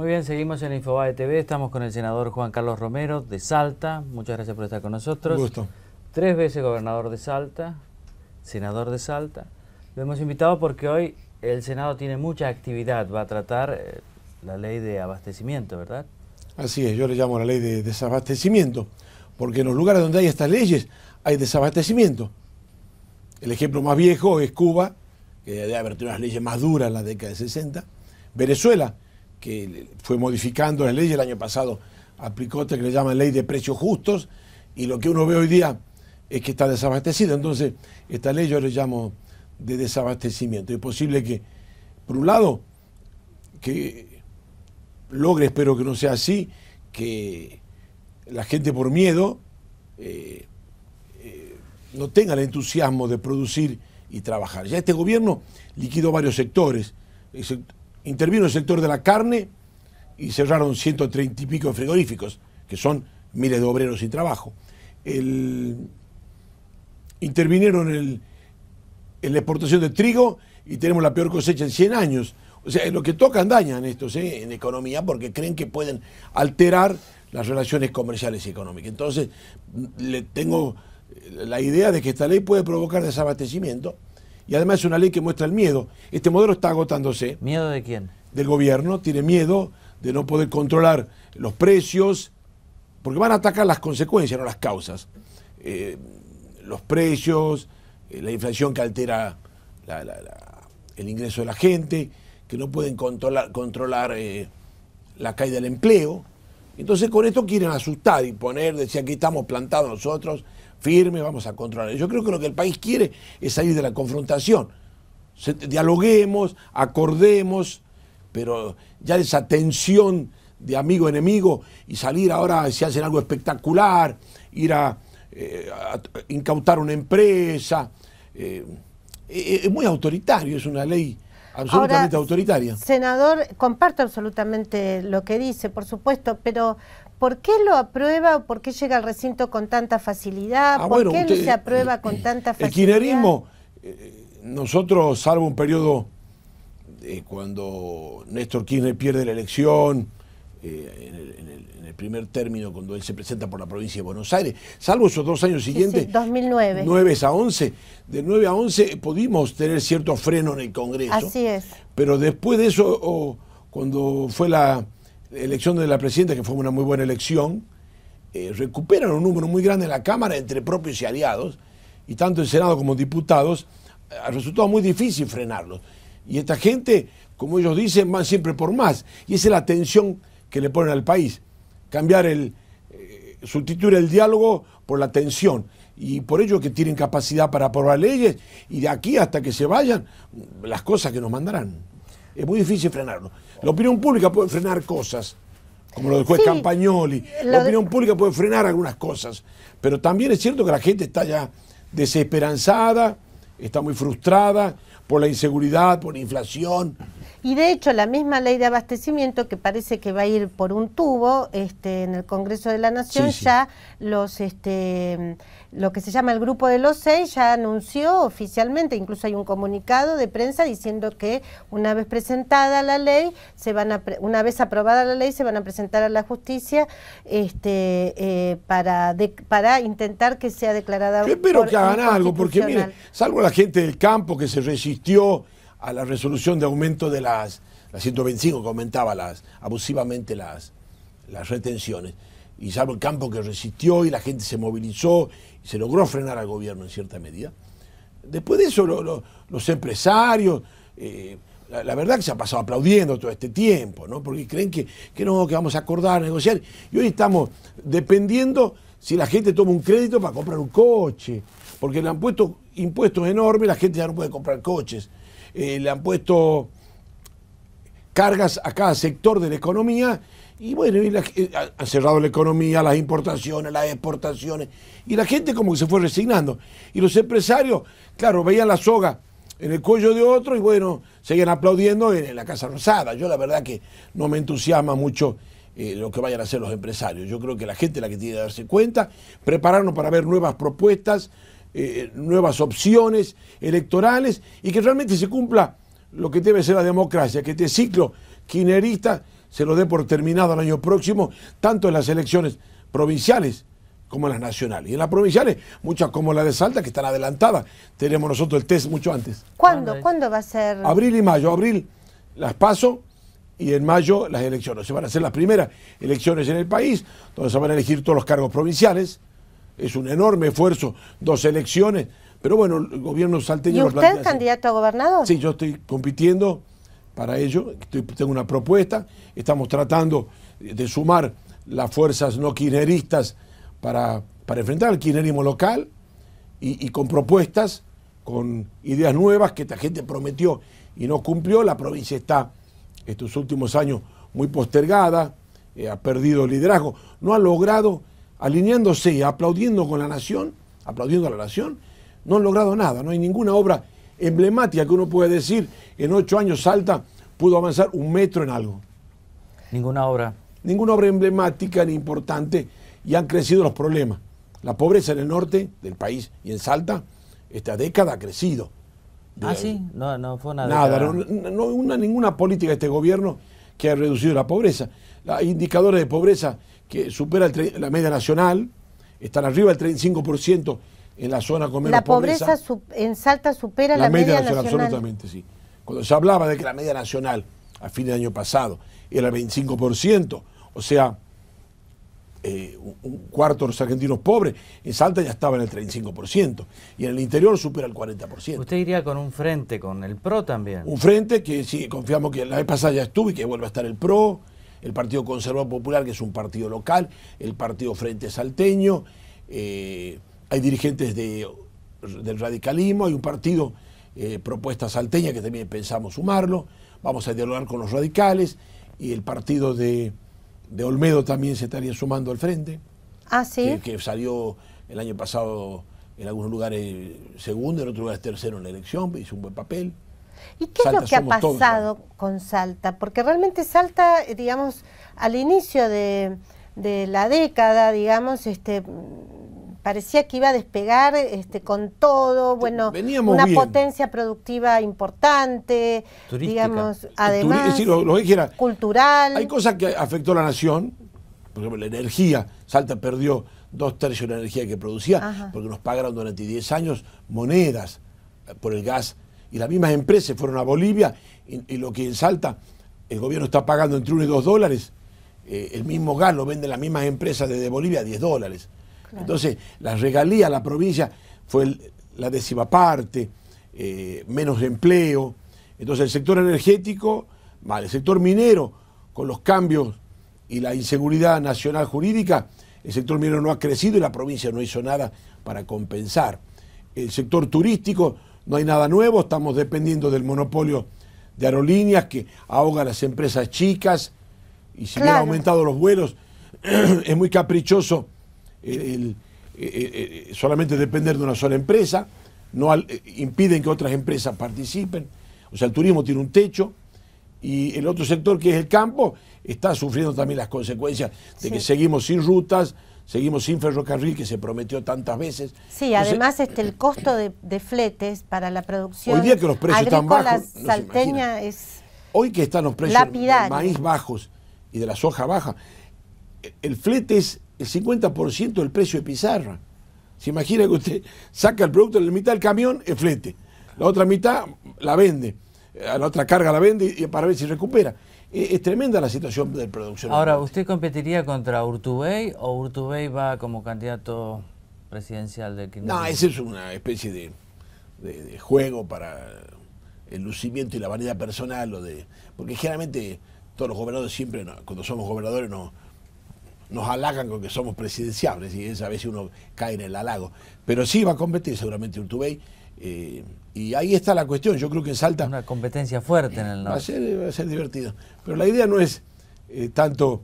Muy bien, seguimos en Infobae TV. Estamos con el senador Juan Carlos Romero de Salta. Muchas gracias por estar con nosotros. gusto. Tres veces gobernador de Salta, senador de Salta. Lo hemos invitado porque hoy el Senado tiene mucha actividad. Va a tratar eh, la ley de abastecimiento, ¿verdad? Así es, yo le llamo la ley de desabastecimiento, porque en los lugares donde hay estas leyes hay desabastecimiento. El ejemplo más viejo es Cuba, que debe haber tenido unas leyes más duras en la década de 60. Venezuela, que fue modificando la ley el año pasado, aplicó otra que le llaman ley de precios justos, y lo que uno ve hoy día es que está desabastecido. Entonces, esta ley yo le llamo de desabastecimiento. Es posible que, por un lado, que logre, espero que no sea así, que la gente por miedo eh, eh, no tenga el entusiasmo de producir y trabajar. Ya este gobierno liquidó varios sectores, intervino el sector de la carne y cerraron 130 y pico frigoríficos, que son miles de obreros sin trabajo. intervinieron en la exportación de trigo y tenemos la peor cosecha en 100 años. O sea, lo que tocan dañan estos ¿eh? en economía porque creen que pueden alterar las relaciones comerciales y económicas. Entonces, le tengo la idea de que esta ley puede provocar desabastecimiento y además es una ley que muestra el miedo. Este modelo está agotándose. ¿Miedo de quién? Del gobierno, tiene miedo de no poder controlar los precios, porque van a atacar las consecuencias, no las causas. Eh, los precios, eh, la inflación que altera el ingreso de la gente, que no pueden controlar, controlar eh, la caída del empleo. Entonces con esto quieren asustar y poner, decir aquí estamos plantados nosotros, firmes, vamos a controlar. Yo creo que lo que el país quiere es salir de la confrontación. dialoguemos, acordemos, pero ya esa tensión de amigo-enemigo y salir ahora si hacen algo espectacular, ir a, eh, incautar una empresa, eh, eh, es muy autoritario, es una ley Absolutamente autoritaria. Senador, comparto absolutamente lo que dice, por supuesto, pero ¿por qué lo aprueba o por qué llega al recinto con tanta facilidad? Ah, ¿Por qué no se aprueba con eh, tanta facilidad? El kirchnerismo, eh, nosotros, salvo un periodo cuando Néstor Kirchner pierde la elección eh, en, el, primer término cuando él se presenta por la provincia de Buenos Aires, salvo esos dos años siguientes, 2009. 9 a 11, de 9 a 11 pudimos tener cierto freno en el Congreso. Así es. Pero después de eso, cuando fue la elección de la presidenta, que fue una muy buena elección, eh, recuperan un número muy grande en la Cámara entre propios y aliados, y tanto el Senado como diputados, resultó eh, resultado muy difícil frenarlos. Y esta gente, como ellos dicen, van siempre por más. Y esa es la tensión que le ponen al país. Cambiar el, eh, sustituir el diálogo por la tensión. Y por ello que tienen capacidad para aprobar leyes y de aquí hasta que se vayan, las cosas que nos mandarán. Es muy difícil frenarlo. La opinión pública puede frenar cosas, como lo del juez Campagnoli. La opinión pública puede frenar algunas cosas. Pero también es cierto que la gente está ya desesperanzada, está muy frustrada por la inseguridad, por la inflación, y de hecho, la misma ley de abastecimiento que parece que va a ir por un tubo este, en el Congreso de la Nación, ya los este, lo que se llama el Grupo de los Seis ya anunció oficialmente, incluso hay un comunicado de prensa diciendo que una vez presentada la ley, se van a una vez aprobada la ley, se van a presentar a la justicia este, eh, para, para intentar que sea declarada. Yo espero que hagan algo, porque mire, salvo la gente del campo que se resistió a la resolución de aumento de las, 125 que aumentaba las, abusivamente las, las retenciones. Y salvo el campo que resistió y la gente se movilizó y se logró frenar al gobierno en cierta medida. Después de eso, los empresarios, eh, la, verdad que se ha pasado aplaudiendo todo este tiempo, ¿no? Porque creen que, que no, que vamos a acordar, negociar. Y hoy estamos dependiendo si la gente toma un crédito para comprar un coche, porque le han puesto impuestos enormes, la gente ya no puede comprar coches. Eh, le han puesto cargas a cada sector de la economía y bueno, eh, han cerrado la economía, las importaciones, las exportaciones y la gente como que se fue resignando. Y los empresarios, claro, veían la soga en el cuello de otro y bueno, seguían aplaudiendo en, la Casa Rosada. Yo la verdad que no me entusiasma mucho eh, lo que vayan a hacer los empresarios. Yo creo que la gente es la que tiene que darse cuenta, prepararnos para ver nuevas propuestas, eh, nuevas opciones electorales y que realmente se cumpla lo que debe ser la democracia, que este ciclo quinerista se lo dé por terminado el año próximo, tanto en las elecciones provinciales como en las nacionales. Y en las provinciales, muchas como la de Salta, que están adelantadas. Tenemos nosotros el test mucho antes. ¿Cuándo? ¿Cuándo va a ser? Abril y mayo. Abril las paso y en mayo las elecciones. Se van a hacer las primeras elecciones en el país, donde se van a elegir todos los cargos provinciales, es un enorme esfuerzo, dos elecciones, pero bueno, el gobierno salteño... ¿Y usted es candidato a gobernador? Sí, yo estoy compitiendo para ello, tengo una propuesta, estamos tratando de sumar las fuerzas no kirchneristas para, para enfrentar al kirchnerismo local y, con propuestas, con ideas nuevas que la gente prometió y no cumplió, la provincia está estos últimos años muy postergada, eh, ha perdido liderazgo, no ha logrado alineándose y aplaudiendo con la nación, aplaudiendo a la nación, no han logrado nada. No hay ninguna obra emblemática que uno pueda decir en ocho años Salta pudo avanzar un metro en algo. Ninguna obra. Ninguna obra emblemática ni importante y han crecido los problemas. La pobreza en el norte del país y en Salta, esta década ha crecido. ah, sí, no, no fue una Nada, no, no ninguna política de este gobierno que ha reducido la pobreza. Hay indicadores de pobreza que supera la media nacional, están arriba del 35% en la zona con menos la pobreza. La pobreza en Salta supera la, la media, nacional, Absolutamente, sí. Cuando se hablaba de que la media nacional a fin de año pasado era el 25%, o sea, eh, un cuarto de los argentinos pobres, en Salta ya estaba en el 35%, y en el interior supera el 40%. Usted diría con un frente, con el PRO también. Un frente que sí, confiamos que la vez pasada ya estuvo y que vuelva a estar el PRO, el Partido Conservador Popular, que es un partido local, el Partido Frente Salteño, eh, hay dirigentes del radicalismo, hay un partido eh, Propuesta Salteña que también pensamos sumarlo, vamos a dialogar con los radicales y el partido de, Olmedo también se estaría sumando al frente, ¿Ah, que, que salió el año pasado en algunos lugares segundo, en otros lugares tercero en la elección, hizo un buen papel. ¿Y qué es lo que ha pasado con Salta? Porque realmente Salta, digamos, al inicio de, la década, digamos, este, parecía que iba a despegar este, con todo, bueno, una potencia productiva importante, digamos, además, cultural. Hay cosas que afectó a la nación, por ejemplo, la energía, Salta perdió dos tercios de la energía que producía, porque nos pagaron durante 10 años monedas eh, por el gas y las mismas empresas fueron a Bolivia y, lo que en Salta el gobierno está pagando entre 1 y 2 dólares, eh, el mismo gas lo venden las mismas empresas desde Bolivia a 10 dólares. Entonces, la regalía a la provincia fue la décima parte, eh, menos empleo. Entonces, el sector energético, mal, el sector minero, con los cambios y la inseguridad nacional jurídica, el sector minero no ha crecido y la provincia no hizo nada para compensar. El sector turístico no hay nada nuevo, estamos dependiendo del monopolio de aerolíneas que ahoga a las empresas chicas y si hubiera aumentado los vuelos, es muy caprichoso eh, eh, solamente depender de una sola empresa, no eh, impiden que otras empresas participen, o sea, el turismo tiene un techo y el otro sector que es el campo está sufriendo también las consecuencias de que seguimos sin rutas, seguimos sin ferrocarril que se prometió tantas veces. Sí, además eh, este, el costo de, fletes para la producción hoy día que los precios están bajos, salteña es Hoy que están los precios maíz bajos y de la soja baja, el flete es el 50% del precio de pizarra. Se imagina que usted saca el producto de la mitad del camión, el flete. La otra mitad la vende, eh, la otra carga la vende y para ver si recupera es tremenda la situación de producción. Ahora, ¿usted competiría contra Urtubey o Urtubey va como candidato presidencial de Kirchner? No, ese es una especie de, juego para el lucimiento y la vanidad personal. O de, porque generalmente todos los gobernadores siempre, cuando somos gobernadores, nos, nos halagan con que somos presidenciables y a veces uno cae en el halago. Pero sí va a competir seguramente Urtubey eh, y ahí está la cuestión. Yo creo que en Salta. Una competencia fuerte en el norte. Va a ser, va divertido. Pero la idea no es eh, tanto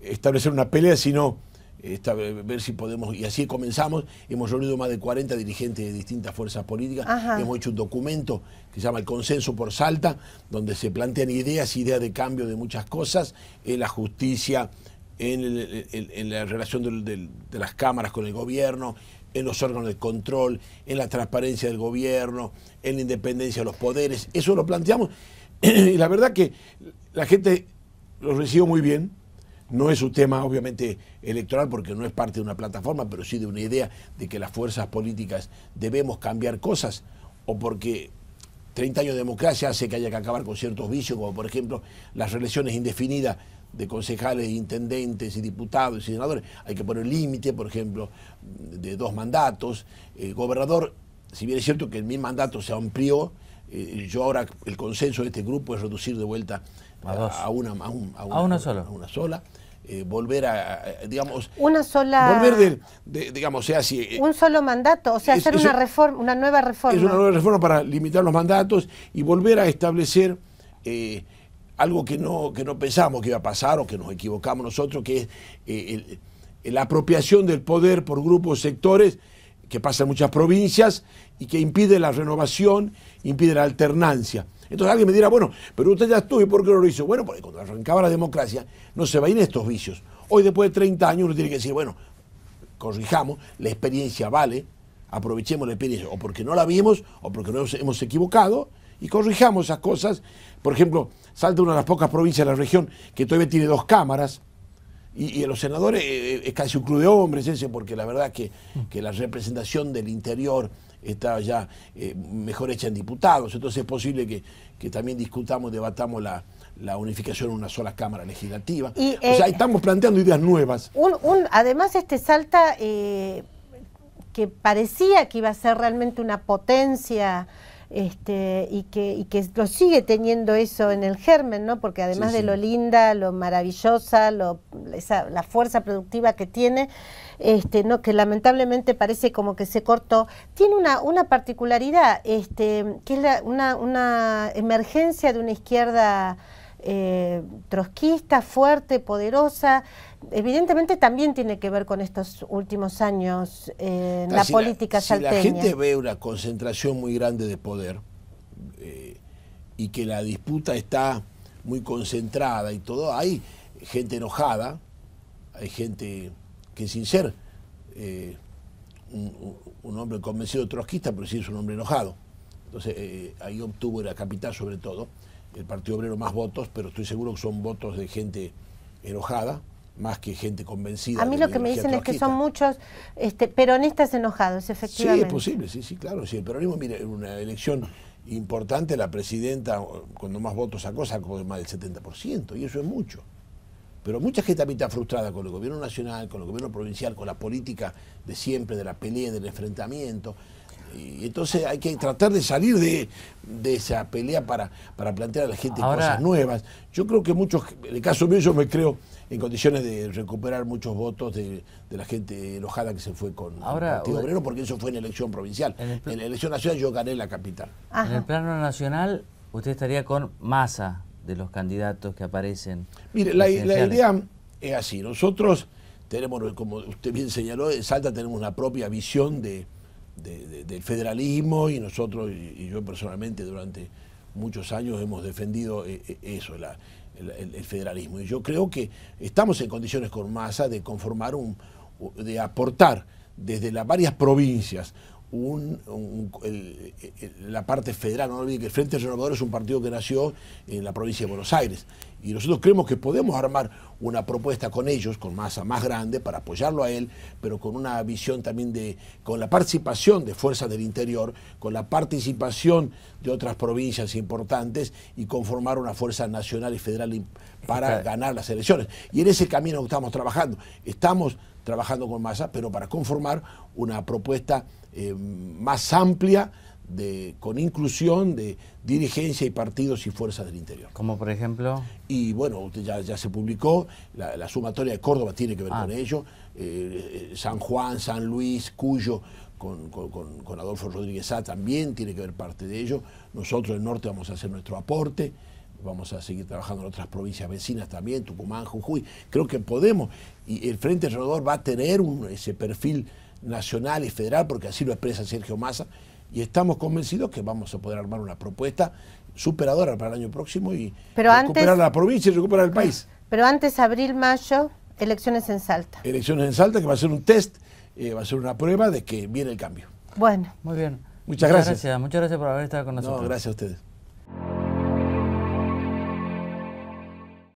establecer una pelea, sino eh, ver si podemos, y así comenzamos, hemos reunido más de 40 dirigentes de distintas fuerzas políticas, hemos hecho un documento que se llama El Consenso por Salta, donde se plantean ideas, ideas de cambio de muchas cosas, eh, la justicia, en, la relación de las cámaras con el gobierno, en los órganos de control, en la transparencia del gobierno, en la independencia de los poderes. Eso lo planteamos. y la verdad que la gente lo recibe muy bien. No es un tema, obviamente, electoral, porque no es parte de una plataforma, pero sí de una idea de que las fuerzas políticas debemos cambiar cosas, o porque 30 años de democracia hace que haya que acabar con ciertos vicios, como por ejemplo las relaciones indefinidas de concejales, intendentes y diputados y senadores. Hay que poner límite, por ejemplo, de dos mandatos. El gobernador, si bien es cierto que mi mandato se amplió, eh, yo ahora el consenso de este grupo es reducir de vuelta a, una, a una, sola. A una sola. Eh, volver a, digamos... Una sola... Volver de, digamos, eh, un solo mandato, o sea, hacer una reforma, una nueva reforma. Es una nueva reforma para limitar los mandatos y volver a establecer algo que no, que no pensamos que iba a pasar o que nos equivocamos nosotros, que es eh, la apropiación del poder por grupos, sectores, que pasa en muchas provincias y que impide la renovación, impide la alternancia. Entonces alguien me dirá, bueno, pero usted ya estuvo y ¿por qué no lo hizo? Bueno, porque cuando arrancaba la democracia no se veían estos vicios. Hoy después de 30 años uno tiene que decir, bueno, corrijamos, la experiencia vale, aprovechemos la experiencia, o porque no la vimos, o porque nos hemos equivocado, y corrijamos esas cosas, por ejemplo, Salta una de las pocas provincias de la región que todavía tiene dos cámaras. Y, los senadores eh, eh, es casi un club de hombres ese, porque la verdad que, que la representación del interior está ya eh, mejor hecha en diputados. Entonces es posible que, también discutamos, debatamos la, unificación en una sola Cámara Legislativa. o sea, estamos planteando ideas nuevas. además, este Salta, que parecía que iba a ser realmente una potencia este, y, que, que lo sigue teniendo eso en el germen, ¿no? Porque además de lo linda, lo maravillosa, lo, la fuerza productiva que tiene, este, ¿no? que lamentablemente parece como que se cortó, tiene una, una particularidad, este, que es una, una emergencia de una izquierda eh, trotskista, fuerte, poderosa, evidentemente también tiene que ver con estos últimos años en eh, ah, la política la, salteña. Si la gente ve una concentración muy grande de poder eh, y que la disputa está muy concentrada y todo, hay gente enojada, hay gente que sin ser un, hombre convencido trotskista, pero sí es un hombre enojado. Entonces ahí obtuvo la capital sobre todo el Partido Obrero más votos, pero estoy seguro que son votos de gente enojada más que gente convencida. A mí lo que me dicen es que son muchos este, peronistas enojados, efectivamente. Sí, es posible, sí, sí, claro. Sí, el peronismo, mire, en una elección importante, la presidenta, cuando más votos sacó, sacó más del 70%, y eso es mucho. Pero mucha gente también está frustrada con el gobierno nacional, con el gobierno provincial, con la política de siempre, de la pelea, del enfrentamiento. Y entonces hay que tratar de salir de, esa pelea para, para plantear a la gente cosas nuevas. Yo creo que muchos, en el caso mío, yo me creo en condiciones de recuperar muchos votos de, la gente enojada que se fue con Ahora, el Partido Obrero, porque eso fue en elección provincial. En, la elección nacional yo gané la capital. En el plano nacional, usted estaría con masa de los candidatos que aparecen. Mire, la, la idea es así. Nosotros tenemos, como usted bien señaló, en Salta tenemos una propia visión de del federalismo y nosotros, y, yo personalmente durante muchos años hemos defendido eh, eh, eso, el, federalismo. Y yo creo que estamos en condiciones con masa de conformar un, de aportar desde las varias provincias un, la parte federal. No olviden que el Frente Renovador es un partido que nació en la provincia de Buenos Aires. Y nosotros creemos que podemos armar una propuesta con ellos, con masa más grande, para apoyarlo a él, pero con una visión también de, con la participación de fuerzas del interior, con la participación de otras provincias importantes y conformar una fuerza nacional y federal para ganar las elecciones. Y en ese camino estamos trabajando. Estamos trabajando con masa, pero para conformar una propuesta eh, más amplia de, con inclusión de dirigencia y partidos y fuerzas del interior. Como por ejemplo. Y bueno, ya, ya se publicó, la, sumatoria de Córdoba tiene que ver ah. con ello, eh, eh, San Juan, San Luis, Cuyo, con, con Adolfo Rodríguez A también tiene que ver parte de ello, nosotros del norte vamos a hacer nuestro aporte vamos a seguir trabajando en otras provincias vecinas también, Tucumán, Jujuy. Creo que podemos. Y el Frente Renovador va a tener ese perfil nacional y federal, porque así lo expresa Sergio Massa, y estamos convencidos que vamos a poder armar una propuesta superadora para el año próximo y recuperar la provincia y recuperar el país. Pero antes, abril, mayo, elecciones en Salta. Elecciones en Salta, que va a ser un test, eh, va a ser una prueba de que viene el cambio. Bueno. Muy bien. Muchas, gracias. Muchas gracias por haber estado con nosotros. gracias a ustedes.